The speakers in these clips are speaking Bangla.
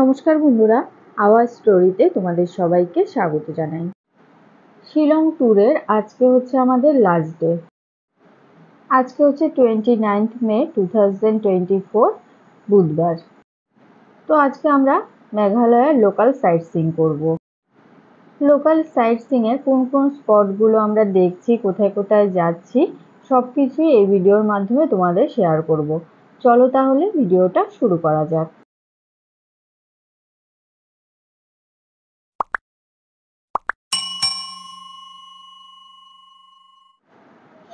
নমস্কার বন্ধুরা আওয়াজ স্টোরিতে তোমাদের সবাইকে স্বাগত জানাই শিলং ট্যুরের আজকে হচ্ছে আমাদের লাস্ট ডে আজকে হচ্ছে twenty ninth May two thousand twenty four বুধবার তো আজকে আমরা মেঘালয়ের লোকাল সাইট সিং করব লোকাল সাইট সিংয়ের কোন কোন স্পটগুলো আমরা দেখছি কোথায় কোথায় যাচ্ছি সব কিছুই এই ভিডিওর মাধ্যমে তোমাদের শেয়ার করব চলো তাহলে ভিডিওটা শুরু করা যাক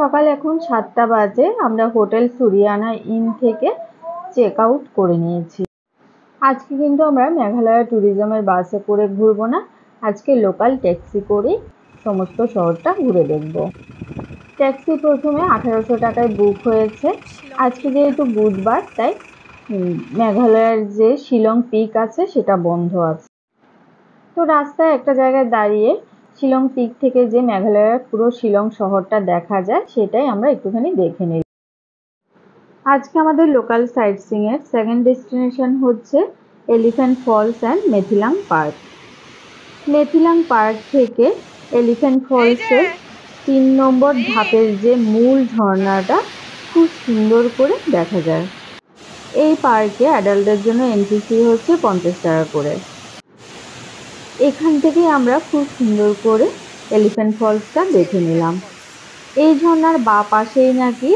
সকাল এখন সাতটা বাজে আমরা হোটেল সুরিয়ানা ইন থেকে চেক আউট করে নিয়েছি আজকে কিন্তু আমরা মেঘালয়া ট্যুরিজমের বাসে করে ঘুরবো না আজকে লোকাল ট্যাক্সি করে সমস্ত শহরটা ঘুরে দেখব ট্যাক্সি প্রথমে আঠারোশো টাকায় বুক হয়েছে আজকে যেহেতু বুধবার তাই মেঘালয়ের যে শিলং পিক আছে সেটা বন্ধ আছে তো রাস্তায় একটা জায়গায় দাঁড়িয়ে শিলং পিক থেকে যে মেঘালয়ের পুরো শিলং শহরটা দেখা যায় সেটাই আমরা একটুখানি দেখে নিই আজকে আমাদের লোকাল সাইট সিংয়ের সেকেন্ড ডেস্টিনেশন হচ্ছে elephant falls and Methilang park Methilang park থেকে এলিফ্যান্ট ফলসের তিন নম্বর ধাপের যে মূল ঝর্ণাটা খুব সুন্দর করে দেখা যায় এই পার্কে অ্যাডাল্টের জন্য এন্ট্রি ফি হচ্ছে পঞ্চাশ টাকা করে এখান থেকে আমরা খুব সুন্দর করে এলিফ্যান্ট ফলসটা দেখে নিলাম এই ঝর্নার বা পাশেই নাকি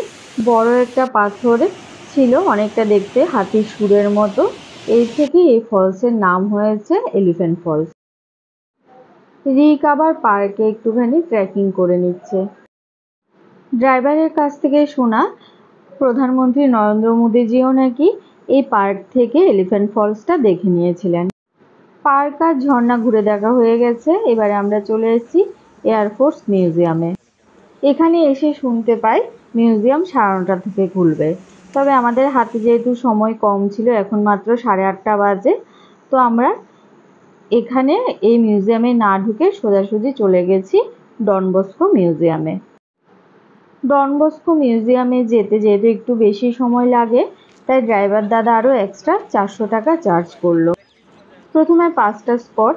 বড় একটা পাথরে ছিল অনেকটা দেখতে হাতির সুরের মতো এই থেকে এই ফলসের নাম হয়েছে এলিফ্যান্ট ফলস রিক আবার পার্কে একটুখানি ট্রেকিং করে নিচ্ছে ড্রাইভারের কাছ থেকে শোনা প্রধানমন্ত্রী নরেন্দ্র মোদীজিও নাকি এই পার্ক থেকে এলিফ্যান্ট ফলসটা দেখে নিয়েছিলেন পার্ক আর ঝর্ণা ঘুরে দেখা হয়ে গেছে এবারে আমরা চলে এসেছি এয়ারফোর্স মিউজিয়ামে এখানে এসে শুনতে পাই মিউজিয়াম সাড়ে নটা থেকে খুলবে তবে আমাদের হাতে যেহেতু সময় কম ছিল এখন মাত্র সাড়ে আটটা বাজে তো আমরা এখানে এই মিউজিয়ামে না ঢুকে সোজাসুজি চলে গেছি ডনবস্কো মিউজিয়ামে ডনবস্কো মিউজিয়ামে যেতে যেহেতু একটু বেশি সময় লাগে তাই ড্রাইভার দাদা আরও এক্সট্রা চারশো টাকা চার্জ করলো প্রথমে পাঁচটা স্পট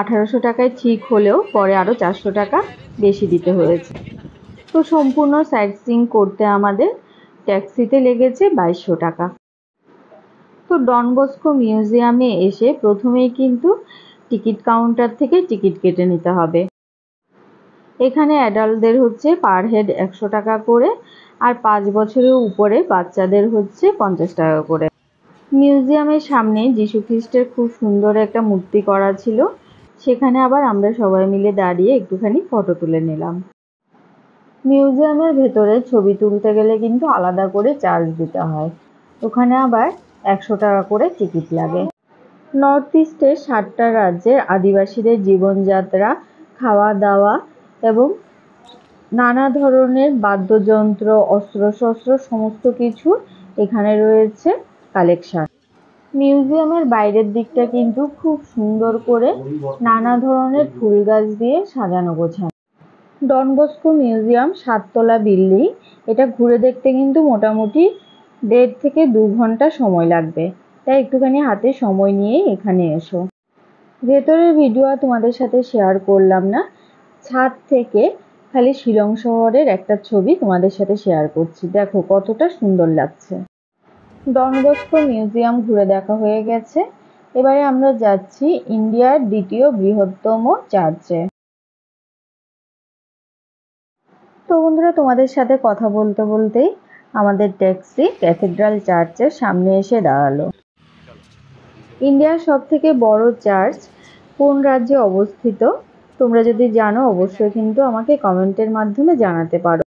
আঠারোশো টাকায় ঠিক হলেও পরে আরও চারশো টাকা বেশি দিতে হয়েছে তো সম্পূর্ণ সাইট সিং করতে আমাদের ট্যাক্সিতে লেগেছে বাইশশো টাকা তো বস্কো মিউজিয়ামে এসে প্রথমেই কিন্তু টিকিট কাউন্টার থেকে টিকিট কেটে নিতে হবে এখানে অ্যাডাল্টদের হচ্ছে পার হেড একশো টাকা করে আর পাঁচ বছরের উপরে বাচ্চাদের হচ্ছে পঞ্চাশ টাকা করে মিউজিয়ামের সামনে যীশু খ্রিস্টের খুব সুন্দর একটা মূর্তি করা ছিল সেখানে আবার আমরা সবাই মিলে দাঁড়িয়ে একটুখানি ফটো তুলে নিলাম মিউজিয়ামের ভেতরে ছবি তুলতে গেলে কিন্তু আলাদা করে চার্জ দিতে হয় ওখানে আবার একশো টাকা করে টিকিট লাগে নর্থ ইস্টের সাতটা রাজ্যের আদিবাসীদের জীবনযাত্রা খাওয়া দাওয়া এবং নানা ধরনের বাদ্যযন্ত্র অস্ত্রশস্ত্র সমস্ত কিছু এখানে রয়েছে কালেকশন মিউজিয়ামের বাইরের দিকটা কিন্তু খুব সুন্দর করে নানা ধরনের ফুল গাছ দিয়ে সাজানো গোছানো ডনবস্কো মিউজিয়াম সাততলা বিল্ডিং এটা ঘুরে দেখতে কিন্তু মোটামুটি দেড় থেকে দু ঘন্টা সময় লাগবে তাই একটুখানি হাতে সময় নিয়েই এখানে এসো ভেতরের ভিডিও তোমাদের সাথে শেয়ার করলাম না ছাদ থেকে খালি শিলং শহরের একটা ছবি তোমাদের সাথে শেয়ার করছি দেখো কতটা সুন্দর লাগছে ডনবস্কো মিউজিয়াম ঘুরে দেখা হয়ে গেছে এবারে আমরা যাচ্ছি ইন্ডিয়ার দ্বিতীয় বৃহত্তম চার্চে তো বন্ধুরা তোমাদের সাথে কথা বলতে বলতেই আমাদের ট্যাক্সি ক্যাথেড্রাল চার্চের সামনে এসে দাঁড়ালো ইন্ডিয়ার সব থেকে বড় চার্চ কোন রাজ্যে অবস্থিত তোমরা যদি জানো অবশ্যই কিন্তু আমাকে কমেন্টের মাধ্যমে জানাতে পারো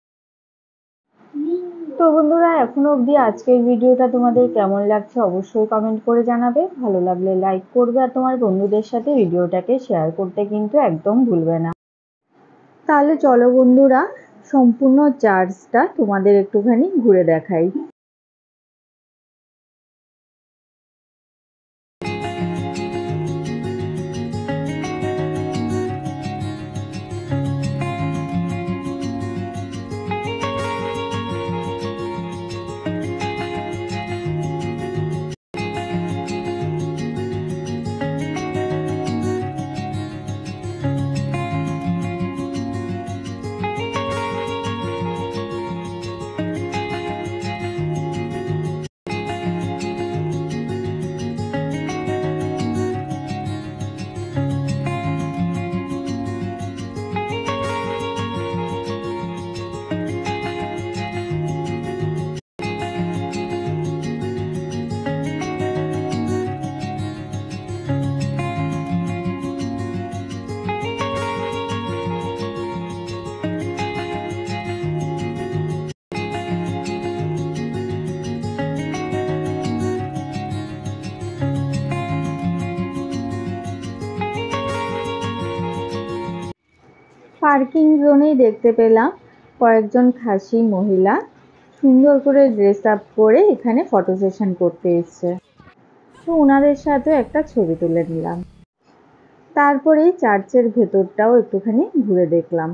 তো বন্ধুরা এখনো অবধি আজকের ভিডিওটা তোমাদের কেমন লাগছে অবশ্যই কমেন্ট করে জানাবে ভালো লাগলে লাইক করবে আর তোমার বন্ধুদের সাথে ভিডিওটাকে শেয়ার করতে কিন্তু একদম ভুলবে না তাহলে চলো বন্ধুরা সম্পূর্ণ চার্জটা তোমাদের একটুখানি ঘুরে দেখাই পার্কিং জোনেই দেখতে পেলাম কয়েকজন খাসি মহিলা সুন্দর করে ড্রেস আপ করে এখানে ফটো সেশন করতে এসছে তো ওনাদের সাথে একটা ছবি তুলে নিলাম তারপরেই চার্চের ভেতরটাও একটুখানি ঘুরে দেখলাম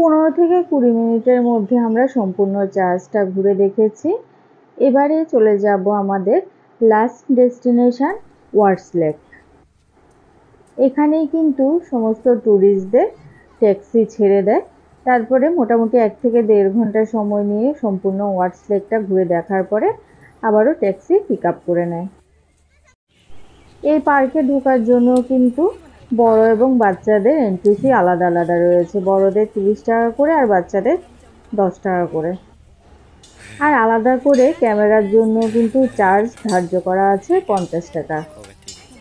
পনেরো থেকে কুড়ি মিনিটের মধ্যে আমরা সম্পূর্ণ চার্জটা ঘুরে দেখেছি এবারে চলে যাব আমাদের লাস্ট ডেস্টিনেশান ওয়ার্ডস লেক এখানেই কিন্তু সমস্ত ট্যুরিস্টদের ট্যাক্সি ছেড়ে দেয় তারপরে মোটামুটি এক থেকে দেড় ঘন্টা সময় নিয়ে সম্পূর্ণ ওয়ার্ডস লেকটা ঘুরে দেখার পরে আবারও ট্যাক্সি পিক আপ করে নেয় এই পার্কে ঢোকার জন্য কিন্তু বড় এবং বাচ্চাদের এন্ট্রি আলাদা আলাদা রয়েছে বড়দের তিরিশ টাকা করে আর বাচ্চাদের দশ টাকা করে আর আলাদা করে ক্যামেরার জন্য কিন্তু চার্জ ধার্য করা আছে পঞ্চাশ টাকা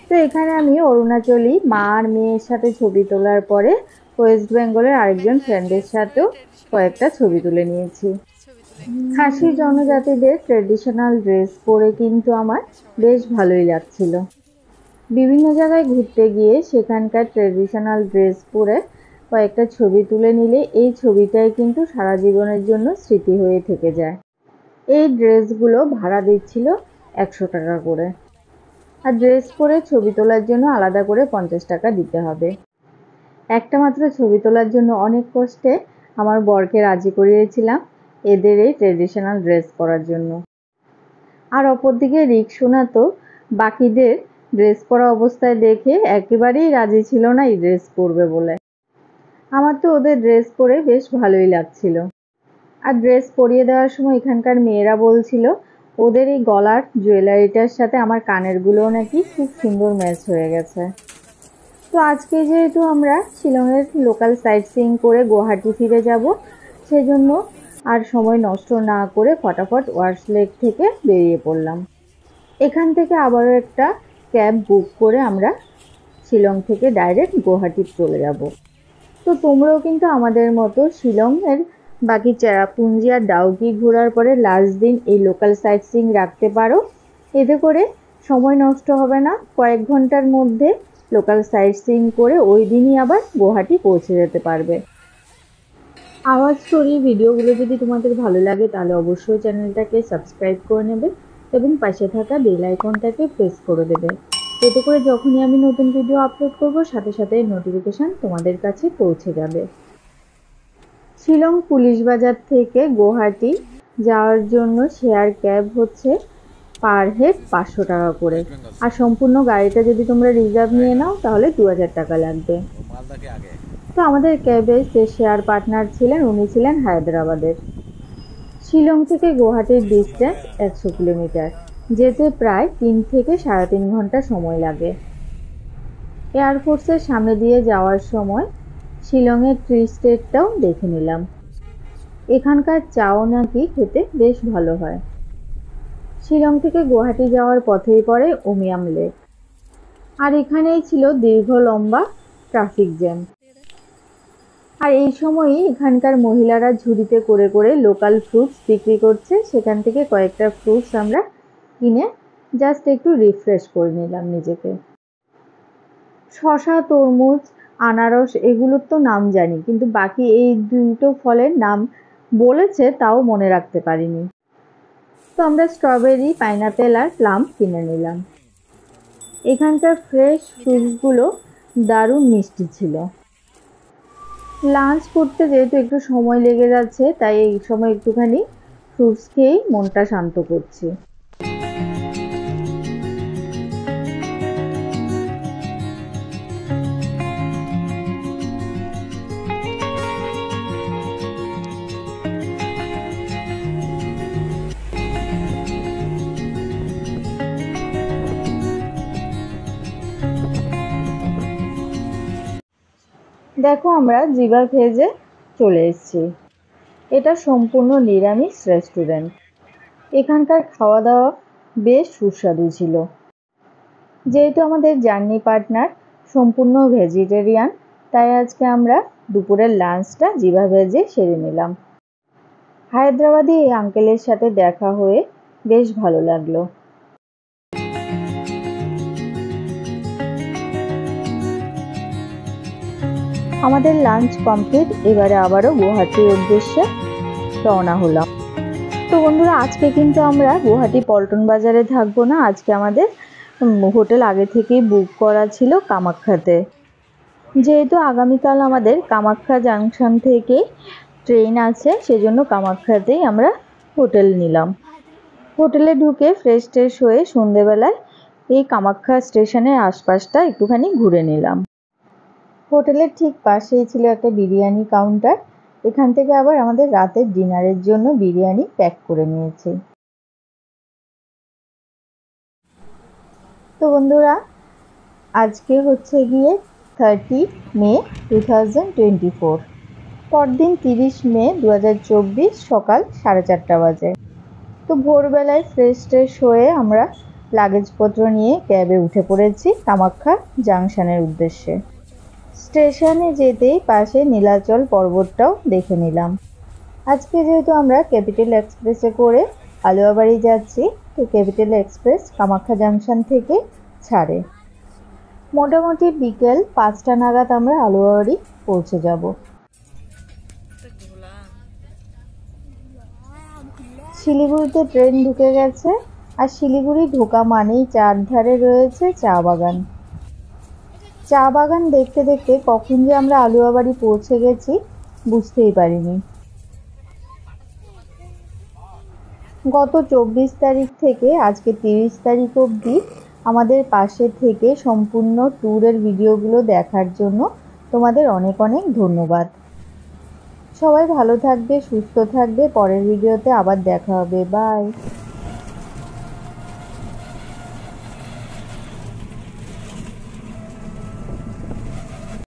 তো এখানে আমি অরুণাচলি মা আর মেয়ের সাথে ছবি তোলার পরে ওয়েস্ট বেঙ্গলের আরেকজন ফ্রেন্ডের সাথেও কয়েকটা ছবি তুলে নিয়েছি খাসি জনজাতিদের ট্রেডিশনাল ড্রেস পরে কিন্তু আমার বেশ ভালোই লাগছিল বিভিন্ন জায়গায় ঘুরতে গিয়ে সেখানকার ট্রেডিশনাল ড্রেস পরে কয়েকটা ছবি তুলে নিলে এই ছবিটাই কিন্তু সারা জীবনের জন্য স্মৃতি হয়ে থেকে যায় এই ড্রেসগুলো ভাড়া দিচ্ছিল একশো টাকা করে আর ড্রেস পরে ছবি তোলার জন্য আলাদা করে পঞ্চাশ টাকা দিতে হবে একটা মাত্র ছবি তোলার জন্য অনেক কষ্টে আমার বরকে রাজি করিয়েছিলাম এদের এই ট্রেডিশনাল ড্রেস পরার জন্য আর অপরদিকে রিক্সোনা তো বাকিদের ড্রেস পরা অবস্থায় দেখে একেবারেই রাজি ছিল না এই ড্রেস পরবে বলে আমার তো ওদের ড্রেস পরে বেশ ভালোই লাগছিল আর ড্রেস পরিয়ে দেওয়ার সময় এখানকার মেয়েরা বলছিল ওদের এই গলার জুয়েলারিটার সাথে আমার কানেরগুলোও নাকি খুব সুন্দর ম্যাচ হয়ে গেছে তো আজকে যেহেতু আমরা শিলংয়ের লোকাল সাইট সিইং করে গুয়াহাটি ফিরে যাব সেজন্য আর সময় নষ্ট না করে ফটাফট ওয়ার্স লেক থেকে বেরিয়ে পড়লাম এখান থেকে আবারও একটা ক্যাব বুক করে আমরা শিলং থেকে ডাইরেক্ট গুয়াহাটি চলে যাব তো তোমরাও কিন্তু আমাদের মতো শিলংয়ের বাকি চেরাপুঞ্জি আর ডাউকি ঘোরার পরে লাস্ট দিন এই লোকাল সাইট সিং রাখতে পারো এতে করে সময় নষ্ট হবে না কয়েক ঘন্টার মধ্যে লোকাল সাইট সিং করে ওই দিনই আবার গুয়াহাটি পৌঁছে যেতে পারবে আওয়াজ স্টোরি ভিডিওগুলো যদি তোমাদের ভালো লাগে তাহলে অবশ্যই চ্যানেলটাকে সাবস্ক্রাইব করে নেবে এবং পাশে থাকা বেল আইকনটাকে প্রেস করে দেবে এতে করে যখনই আমি নতুন ভিডিও আপলোড করব সাথে সাথে নোটিফিকেশান তোমাদের কাছে পৌঁছে যাবে শিলং পুলিশ বাজার থেকে গুয়াহাটি যাওয়ার জন্য শেয়ার ক্যাব হচ্ছে পার হেড পাঁচশো টাকা করে আর সম্পূর্ণ গাড়িটা যদি তোমরা রিজার্ভ নিয়ে নাও তাহলে দু হাজার টাকা লাগবে তো আমাদের ক্যাবে যে শেয়ার পার্টনার ছিলেন উনি ছিলেন হায়দ্রাবাদের শিলং থেকে গুয়াহাটির ডিস্টেন্স একশো কিলোমিটার যেতে প্রায় তিন থেকে সাড়ে তিন ঘন্টা সময় লাগে এয়ারফোর্সের সামনে দিয়ে যাওয়ার সময় শিলংয়ের ট্রি স্টেটটাও দেখে নিলাম এখানকার চাও নাকি খেতে বেশ ভালো হয় শিলং থেকে গুয়াহাটি যাওয়ার পথেই পড়ে উমিয়াম লেক আর এখানেই ছিল দীর্ঘ লম্বা ট্রাফিক জ্যাম আর এই সময়ই এখানকার মহিলারা ঝুড়িতে করে করে লোকাল ফ্রুটস বিক্রি করছে সেখান থেকে কয়েকটা ফ্রুটস আমরা কিনে জাস্ট একটু রিফ্রেশ করে নিলাম নিজেকে শশা তরমুজ আনারস এগুলোর তো নাম জানি কিন্তু বাকি এই দুটো ফলের নাম বলেছে তাও মনে রাখতে পারিনি তো আমরা স্ট্রবেরি পাইনাপেল আর প্লাম কিনে নিলাম এখানকার ফ্রেশ ফ্রুটসগুলো দারুণ মিষ্টি ছিল লাঞ্চ করতে যেহেতু একটু সময় লেগে যাচ্ছে তাই এই সময় একটুখানি ফ্রুটস খেয়েই মনটা শান্ত করছি দেখো আমরা জিবা ভেজে চলে এসেছি এটা সম্পূর্ণ নিরামিষ রেস্টুরেন্ট এখানকার খাওয়া দাওয়া বেশ সুস্বাদু ছিল যেহেতু আমাদের জার্নি পার্টনার সম্পূর্ণ ভেজিটেরিয়ান তাই আজকে আমরা দুপুরের লাঞ্চটা জিভা ভেজে সেরে নিলাম হায়দ্রাবাদে এই আঙ্কেলের সাথে দেখা হয়ে বেশ ভালো লাগলো আমাদের লাঞ্চ কমপ্লিট এবারে আবারও গুয়াহাটির উদ্দেশ্যে রওনা হলাম তো বন্ধুরা আজকে কিন্তু আমরা গুয়াহাটি পল্টন বাজারে থাকবো না আজকে আমাদের হোটেল আগে থেকেই বুক করা ছিল কামাখ্যাতে যেহেতু আগামীকাল আমাদের কামাখ্যা জাংশন থেকে ট্রেন আছে সেজন্য কামাখ্যাতেই আমরা হোটেল নিলাম হোটেলে ঢুকে ফ্রেশ ট্রেশ হয়ে সন্ধেবেলায় এই কামাখ্যা স্টেশনের আশপাশটা একটুখানি ঘুরে নিলাম হোটেলের ঠিক পাশেই ছিল একটা বিরিয়ানি কাউন্টার এখান থেকে আবার আমাদের রাতের ডিনারের জন্য বিরিয়ানি প্যাক করে নিয়েছে তো বন্ধুরা আজকে হচ্ছে গিয়ে thirty May two thousand twenty four পরদিন তিরিশ মে দু সকাল সাড়ে চারটা বাজে তো ভোরবেলায় ফ্রেশ ট্রেশ হয়ে আমরা লাগেজপত্র নিয়ে ক্যাবে উঠে পড়েছি কামাখ্যা জাংশনের উদ্দেশ্যে স্টেশনে যেতেই পাশে নীলাচল পর্বতটাও দেখে নিলাম আজকে যেহেতু আমরা ক্যাপিটাল এক্সপ্রেসে করে আলুয়াবাড়ি যাচ্ছি তো ক্যাপিটাল এক্সপ্রেস কামাখ্যা জাংশন থেকে ছাড়ে মোটামুটি বিকেল পাঁচটা নাগাদ আমরা আলুয়াবাড়ি পৌঁছে যাব শিলিগুড়িতে ট্রেন ঢুকে গেছে আর শিলিগুড়ি ঢোকা মানেই চারধারে রয়েছে চা বাগান চা বাগান দেখতে দেখতে কখন যে আমরা আলুয়াবাড়ি পৌঁছে গেছি বুঝতেই পারিনি গত চব্বিশ তারিখ থেকে আজকে তিরিশ তারিখ অবধি আমাদের পাশে থেকে সম্পূর্ণ ট্যুরের ভিডিওগুলো দেখার জন্য তোমাদের অনেক অনেক ধন্যবাদ সবাই ভালো থাকবে সুস্থ থাকবে পরের ভিডিওতে আবার দেখা হবে বাই